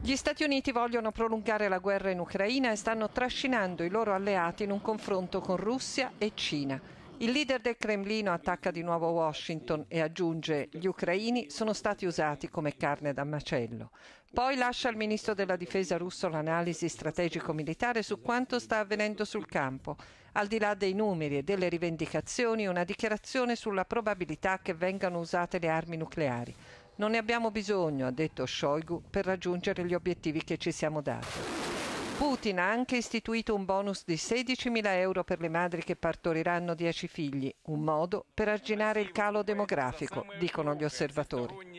Gli Stati Uniti vogliono prolungare la guerra in Ucraina e stanno trascinando i loro alleati in un confronto con Russia e Cina. Il leader del Cremlino attacca di nuovo Washington e aggiunge gli ucraini sono stati usati come carne da macello. Poi lascia al ministro della difesa russo l'analisi strategico-militare su quanto sta avvenendo sul campo. Al di là dei numeri e delle rivendicazioni, una dichiarazione sulla probabilità che vengano usate le armi nucleari. Non ne abbiamo bisogno, ha detto Shoigu, per raggiungere gli obiettivi che ci siamo dati. Putin ha anche istituito un bonus di 16.000 euro per le madri che partoriranno 10 figli, un modo per arginare il calo demografico, dicono gli osservatori.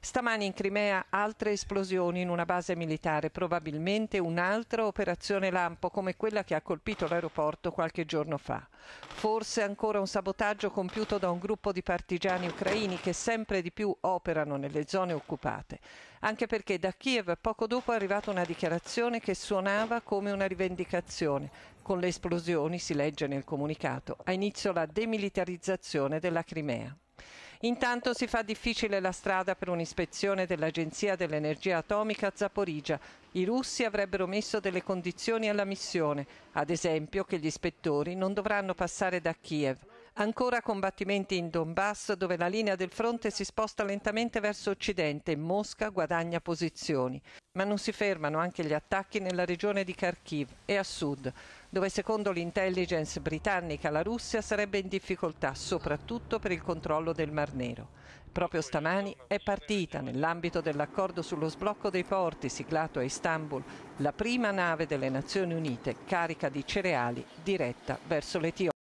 Stamani in Crimea altre esplosioni in una base militare, probabilmente un'altra operazione lampo come quella che ha colpito l'aeroporto qualche giorno fa. Forse ancora un sabotaggio compiuto da un gruppo di partigiani ucraini che sempre di più operano nelle zone occupate, anche perché da Kiev poco dopo è arrivata una dichiarazione che suonava come una rivendicazione. Con le esplosioni, si legge nel comunicato, ha inizio la demilitarizzazione della Crimea. Intanto si fa difficile la strada per un'ispezione dell'Agenzia dell'Energia Atomica a Zaporizia. I russi avrebbero messo delle condizioni alla missione, ad esempio che gli ispettori non dovranno passare da Kiev. Ancora combattimenti in Donbass dove la linea del fronte si sposta lentamente verso occidente e Mosca guadagna posizioni. Ma non si fermano anche gli attacchi nella regione di Kharkiv e a sud, dove secondo l'intelligence britannica la Russia sarebbe in difficoltà soprattutto per il controllo del Mar Nero. Proprio stamani è partita, nell'ambito dell'accordo sullo sblocco dei porti siglato a Istanbul, la prima nave delle Nazioni Unite carica di cereali diretta verso l'Etiopia.